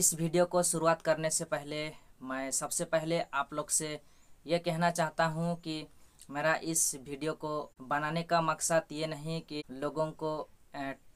इस वीडियो को शुरुआत करने से पहले मैं सबसे पहले आप लोग से ये कहना चाहता हूँ कि मेरा इस वीडियो को बनाने का मकसद ये नहीं कि लोगों को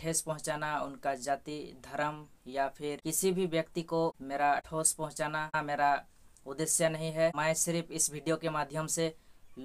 ठेस पहुंचाना उनका जाति धर्म या फिर किसी भी व्यक्ति को मेरा ठोस पहुंचाना मेरा उद्देश्य नहीं है मैं सिर्फ इस वीडियो के माध्यम से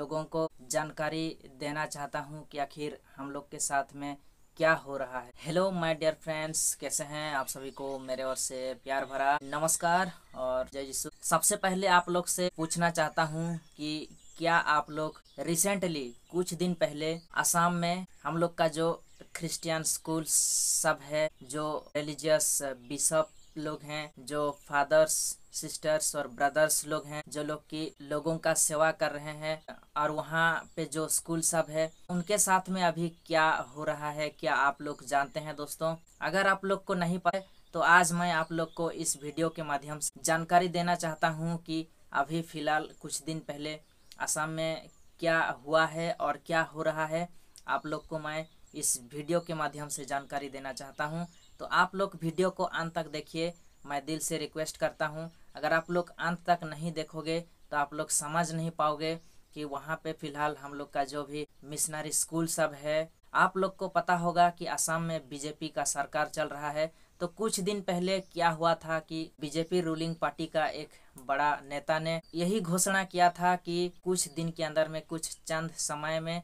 लोगों को जानकारी देना चाहता हूं कि आखिर हम लोग के साथ में क्या हो रहा है हेलो माय डियर फ्रेंड्स कैसे हैं आप सभी को मेरे ओर से प्यार भरा नमस्कार और जय जिसु सबसे पहले आप लोग से पूछना चाहता हूं कि क्या आप लोग रिसेंटली कुछ दिन पहले असम में हम लोग का जो क्रिश्चियन स्कूल सब है जो रिलीजियस बिशप लोग हैं जो फादर्स सिस्टर्स और ब्रदर्स लोग हैं जो लोग की लोगों का सेवा कर रहे हैं और वहाँ पे जो स्कूल सब है उनके साथ में अभी क्या हो रहा है क्या आप लोग जानते हैं दोस्तों अगर आप लोग को नहीं पता तो आज मैं आप लोग को इस वीडियो के माध्यम से जानकारी देना चाहता हूँ कि अभी फिलहाल कुछ दिन पहले असम में क्या हुआ है और क्या हो रहा है आप लोग को मैं इस वीडियो के माध्यम से जानकारी देना चाहता हूँ तो आप लोग वीडियो को अंत तक देखिए मैं दिल से रिक्वेस्ट करता हूँ अगर आप लोग अंत तक नहीं देखोगे तो आप लोग समझ नहीं पाओगे कि वहाँ पे फिलहाल हम लोग का जो भी मिशनरी स्कूल सब है आप लोग को पता होगा कि असम में बीजेपी का सरकार चल रहा है तो कुछ दिन पहले क्या हुआ था कि बीजेपी रूलिंग पार्टी का एक बड़ा नेता ने यही घोषणा किया था कि कुछ दिन के अंदर में कुछ चंद समय में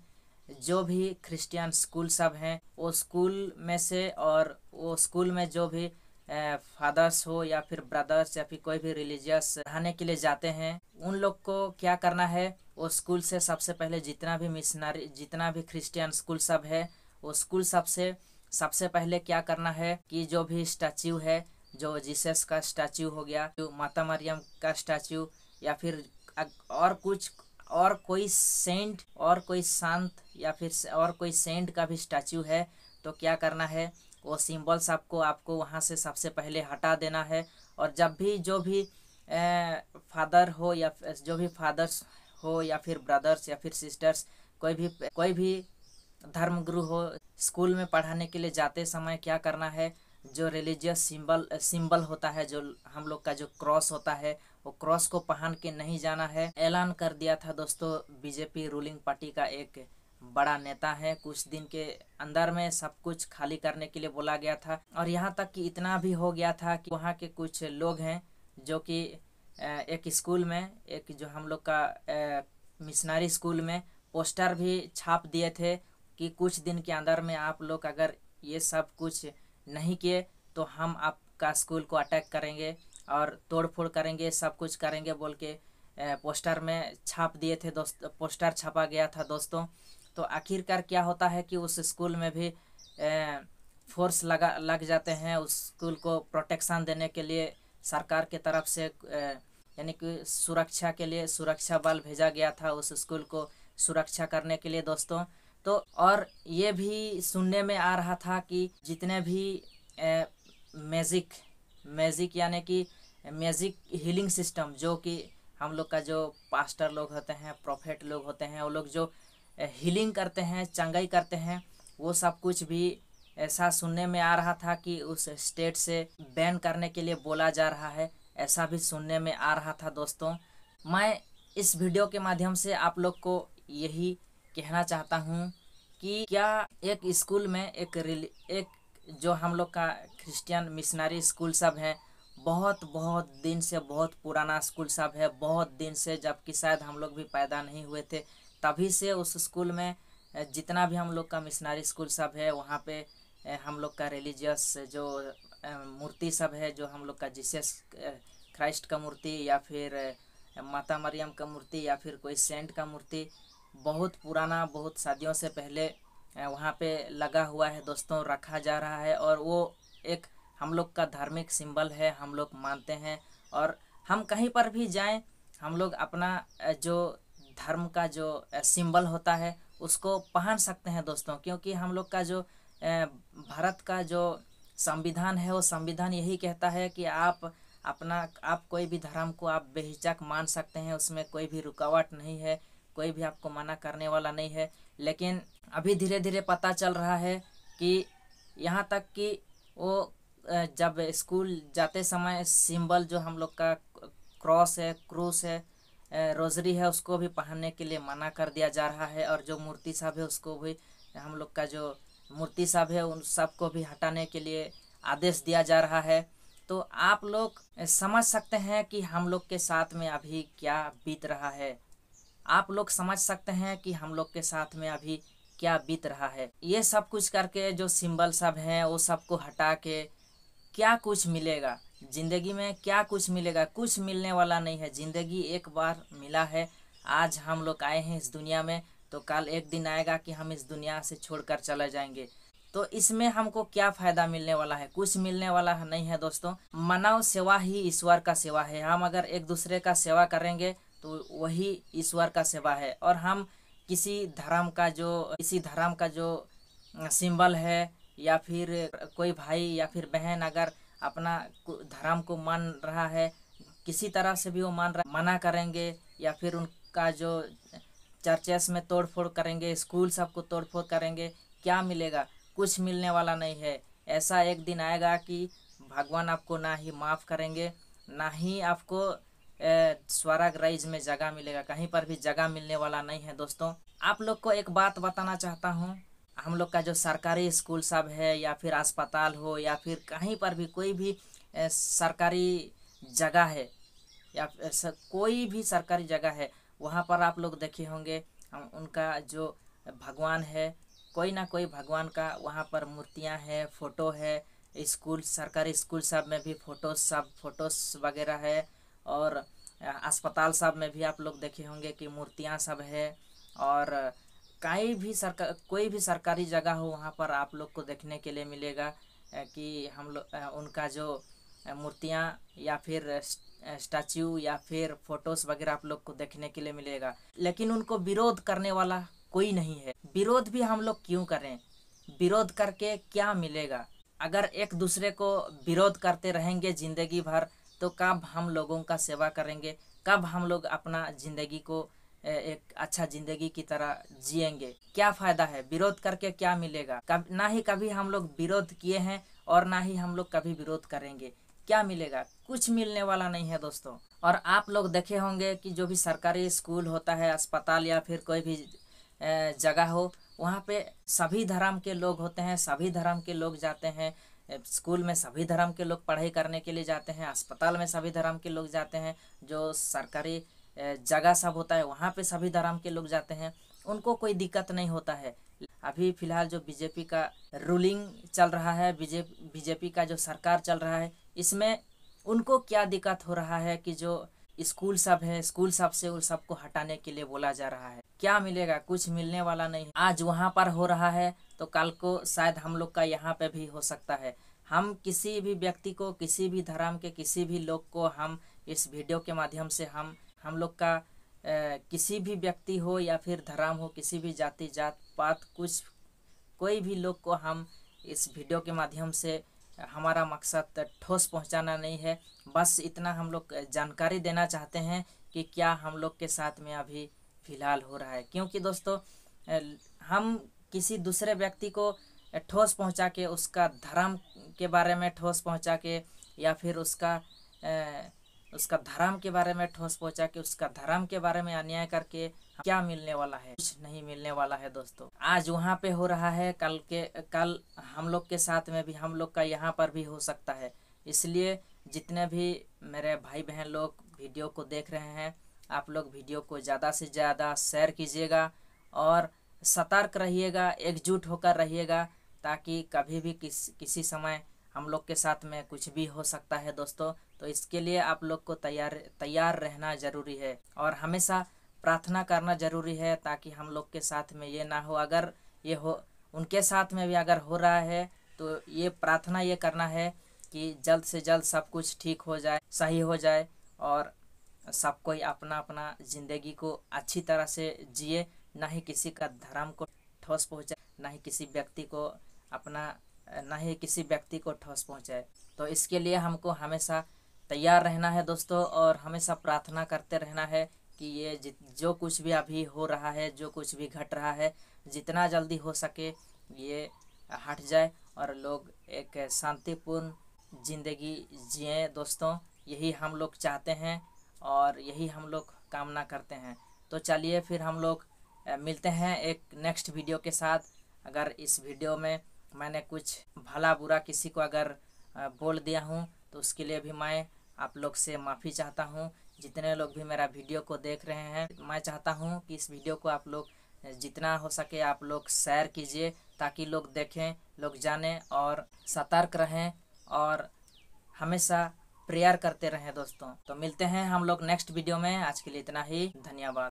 जो भी क्रिश्चियन स्कूल सब हैं वो स्कूल में से और वो स्कूल में जो भी फादर्स हो या फिर ब्रदर्स या फिर कोई भी रिलीजियस रहने के लिए जाते हैं उन लोग को क्या करना है वो स्कूल से सबसे पहले जितना भी मिशनरी जितना भी क्रिश्चियन स्कूल सब है वो स्कूल सबसे सबसे पहले क्या करना है कि जो भी स्टैच्यू है जो जीसस का स्टैच्यू हो गया जो माता मरियम का स्टैच्यू या फिर और कुछ और कोई सेंट और कोई संत या फिर और कोई सेंट का भी स्टैचू है तो क्या करना है वो सिंबल्स आपको आपको वहाँ से सबसे पहले हटा देना है और जब भी जो भी फादर हो या जो भी फादर्स हो या फिर ब्रदर्स या फिर सिस्टर्स कोई भी कोई भी धर्मगुरु हो स्कूल में पढ़ाने के लिए जाते समय क्या करना है जो रिलीजियस सिंबल सिंबल होता है जो हम लोग का जो क्रॉस होता है वो क्रॉस को पहन के नहीं जाना है ऐलान कर दिया था दोस्तों बीजेपी रूलिंग पार्टी का एक बड़ा नेता है कुछ दिन के अंदर में सब कुछ खाली करने के लिए बोला गया था और यहाँ तक कि इतना भी हो गया था कि वहाँ के कुछ लोग हैं जो कि एक स्कूल में एक जो हम लोग का मिशनरी स्कूल में पोस्टर भी छाप दिए थे कि कुछ दिन के अंदर में आप लोग अगर ये सब कुछ नहीं किए तो हम आपका स्कूल को अटैक करेंगे और तोड़फोड़ करेंगे सब कुछ करेंगे बोल के पोस्टर में छाप दिए थे दोस्त पोस्टर छापा गया था दोस्तों तो आखिरकार क्या होता है कि उस स्कूल में भी फोर्स लगा लग जाते हैं उस स्कूल को प्रोटेक्शन देने के लिए सरकार के तरफ से यानी कि सुरक्षा के लिए सुरक्षा बल भेजा गया था उस स्कूल को सुरक्षा करने के लिए दोस्तों तो और ये भी सुनने में आ रहा था कि जितने भी मैजिक मैजिक यानी कि मैजिक हीलिंग सिस्टम जो कि हम लोग का जो पास्टर लोग होते हैं प्रोफेट लोग होते हैं वो लोग जो हीलिंग करते हैं चंगाई करते हैं वो सब कुछ भी ऐसा सुनने में आ रहा था कि उस स्टेट से बैन करने के लिए बोला जा रहा है ऐसा भी सुनने में आ रहा था दोस्तों मैं इस वीडियो के माध्यम से आप लोग को यही कहना चाहता हूँ कि क्या एक स्कूल में एक एक जो हम लोग का क्रिश्चियन मिशनरी स्कूल सब है बहुत बहुत दिन से बहुत पुराना स्कूल सब है बहुत दिन से जबकि शायद हम लोग भी पैदा नहीं हुए थे तभी से उस स्कूल में जितना भी हम लोग का मिशनरी स्कूल सब है वहाँ पे हम लोग का रिलीजियस जो मूर्ति सब है जो हम लोग का जीसस क्राइस्ट का मूर्ति या फिर माता मरियम का मूर्ति या फिर कोई सेंट का मूर्ति बहुत पुराना बहुत सदियों से पहले वहाँ पे लगा हुआ है दोस्तों रखा जा रहा है और वो एक हम लोग का धार्मिक सिंबल है हम लोग मानते हैं और हम कहीं पर भी जाएं हम लोग अपना जो धर्म का जो सिंबल होता है उसको पहन सकते हैं दोस्तों क्योंकि हम लोग का जो भारत का जो संविधान है वो संविधान यही कहता है कि आप अपना आप कोई भी धर्म को आप बेहिचक मान सकते हैं उसमें कोई भी रुकावट नहीं है कोई भी आपको मना करने वाला नहीं है लेकिन अभी धीरे धीरे पता चल रहा है कि यहाँ तक कि वो जब स्कूल जाते समय सिंबल जो हम लोग का क्रॉस है क्रूस है रोजरी है उसको भी पहनने के लिए मना कर दिया जा रहा है और जो मूर्ति साहब है उसको भी हम लोग का जो मूर्ति साहब है उन सबको भी हटाने के लिए आदेश दिया जा रहा है तो आप लोग समझ सकते हैं कि हम लोग के साथ में अभी क्या बीत रहा है आप लोग समझ सकते हैं कि हम लोग के साथ में अभी क्या बीत रहा है ये सब कुछ करके जो सिंबल सब हैं वो सब को हटा के क्या कुछ मिलेगा ज़िंदगी में क्या कुछ मिलेगा कुछ मिलने वाला नहीं है ज़िंदगी एक बार मिला है आज हम लोग आए हैं इस दुनिया में तो कल एक दिन आएगा कि हम इस दुनिया से छोड़कर चले जाएंगे तो इसमें हमको क्या फ़ायदा मिलने वाला है कुछ मिलने वाला नहीं है दोस्तों मानव सेवा ही ईश्वर का सेवा है हम अगर एक दूसरे का सेवा करेंगे तो वही ईश्वर का सेवा है और हम किसी धर्म का जो किसी धर्म का जो सिंबल है या फिर कोई भाई या फिर बहन अगर अपना धर्म को मान रहा है किसी तरह से भी वो मान रहा मना करेंगे या फिर उनका जो चर्चेस में तोड़फोड़ करेंगे स्कूल को तोड़फोड़ करेंगे क्या मिलेगा कुछ मिलने वाला नहीं है ऐसा एक दिन आएगा कि भगवान आपको ना ही माफ़ करेंगे ना ही आपको स्वराग राइज में जगह मिलेगा कहीं पर भी जगह मिलने वाला नहीं है दोस्तों आप लोग को एक बात बताना चाहता हूँ हम लोग का जो सरकारी स्कूल सब है या फिर अस्पताल हो या फिर कहीं पर भी कोई भी सरकारी जगह है या कोई भी सरकारी जगह है वहाँ पर आप लोग देखे होंगे हम उनका जो भगवान है कोई ना कोई भगवान का वहाँ पर मूर्तियाँ हैं फ़ोटो है स्कूल सरकारी स्कूल सब में भी फ़ोटो सब फोटोस वगैरह है और अस्पताल सब में भी आप लोग देखे होंगे कि मूर्तियाँ सब है और कई भी सरकार कोई भी सरकारी जगह हो वहाँ पर आप लोग को देखने के लिए मिलेगा कि हम लोग उनका जो मूर्तियाँ या फिर स्टैचू या फिर फोटोस वगैरह आप लोग को देखने के लिए मिलेगा लेकिन उनको विरोध करने वाला कोई नहीं है विरोध भी हम लोग क्यों करें विरोध करके क्या मिलेगा अगर एक दूसरे को विरोध करते रहेंगे ज़िंदगी भर तो कब हम लोगों का सेवा करेंगे कब हम लोग अपना ज़िंदगी को एक अच्छा ज़िंदगी की तरह जिएंगे क्या फ़ायदा है विरोध करके क्या मिलेगा कब ना ही कभी हम लोग विरोध किए हैं और ना ही हम लोग कभी विरोध करेंगे क्या मिलेगा कुछ मिलने वाला नहीं है दोस्तों और आप लोग देखे होंगे कि जो भी सरकारी स्कूल होता है अस्पताल या फिर कोई भी जगह हो वहाँ पे सभी धर्म के लोग होते हैं सभी धर्म के लोग जाते हैं स्कूल में सभी धर्म के लोग पढ़ाई करने के लिए जाते हैं अस्पताल में सभी धर्म के लोग जाते हैं जो सरकारी जगह सब होता है वहाँ पे सभी धर्म के लोग जाते हैं उनको कोई दिक्कत नहीं होता है अभी फिलहाल जो बीजेपी का रूलिंग चल रहा है बीजे बीजेपी का जो सरकार चल रहा है इसमें उनको क्या दिक्कत हो रहा है कि जो स्कूल सब है स्कूल सब से उन सबको हटाने के लिए बोला जा रहा है क्या मिलेगा कुछ मिलने वाला नहीं आज वहाँ पर हो रहा है तो कल को शायद हम लोग का यहाँ पे भी हो सकता है हम किसी भी व्यक्ति को किसी भी धर्म के किसी भी लोग को हम इस वीडियो के माध्यम से हम हम लोग का ए, किसी भी व्यक्ति हो या फिर धर्म हो किसी भी जाति जात पात कुछ कोई भी लोग को हम इस वीडियो के माध्यम से हमारा मकसद ठोस पहुंचाना नहीं है बस इतना हम लोग जानकारी देना चाहते हैं कि क्या हम लोग के साथ में अभी फ़िलहाल हो रहा है क्योंकि दोस्तों हम किसी दूसरे व्यक्ति को ठोस पहुंचा के उसका धर्म के बारे में ठोस पहुंचा के या फिर उसका ए, उसका धर्म के बारे में ठोस पहुंचा के उसका धर्म के बारे में अन्याय करके क्या मिलने वाला है कुछ नहीं मिलने वाला है दोस्तों आज वहाँ पे हो रहा है कल के कल हम लोग के साथ में भी हम लोग का यहाँ पर भी हो सकता है इसलिए जितने भी मेरे भाई बहन लोग वीडियो को देख रहे हैं आप लोग वीडियो को ज़्यादा से ज़्यादा शेयर कीजिएगा और सतर्क रहिएगा एकजुट होकर रहिएगा ताकि कभी भी किस किसी समय हम लोग के साथ में कुछ भी हो सकता है दोस्तों तो इसके लिए आप लोग को तैयार तैयार रहना ज़रूरी है और हमेशा प्रार्थना करना ज़रूरी है ताकि हम लोग के साथ में ये ना हो अगर ये हो उनके साथ में भी अगर हो रहा है तो ये प्रार्थना ये करना है कि जल्द से जल्द सब कुछ ठीक हो जाए सही हो जाए और सब कोई अपना अपना ज़िंदगी को अच्छी तरह से जिए ना ही किसी का धर्म को ठोस पहुँचाए ना ही किसी व्यक्ति को अपना ना ही किसी व्यक्ति को ठोस पहुँचाए तो इसके लिए हमको हमेशा तैयार रहना है दोस्तों और हमेशा प्रार्थना करते रहना है कि ये जो कुछ भी अभी हो रहा है जो कुछ भी घट रहा है जितना जल्दी हो सके ये हट जाए और लोग एक शांतिपूर्ण जिंदगी जिए दोस्तों यही हम लोग चाहते हैं और यही हम लोग कामना करते हैं तो चलिए फिर हम लोग मिलते हैं एक नेक्स्ट वीडियो के साथ अगर इस वीडियो में मैंने कुछ भला बुरा किसी को अगर बोल दिया हूँ तो उसके लिए भी मैं आप लोग से माफ़ी चाहता हूँ जितने लोग भी मेरा वीडियो को देख रहे हैं मैं चाहता हूँ कि इस वीडियो को आप लोग जितना हो सके आप लोग शेयर कीजिए ताकि लोग देखें लोग जानें और सतर्क रहें और हमेशा प्रेयर करते रहें दोस्तों तो मिलते हैं हम लोग नेक्स्ट वीडियो में आज के लिए इतना ही धन्यवाद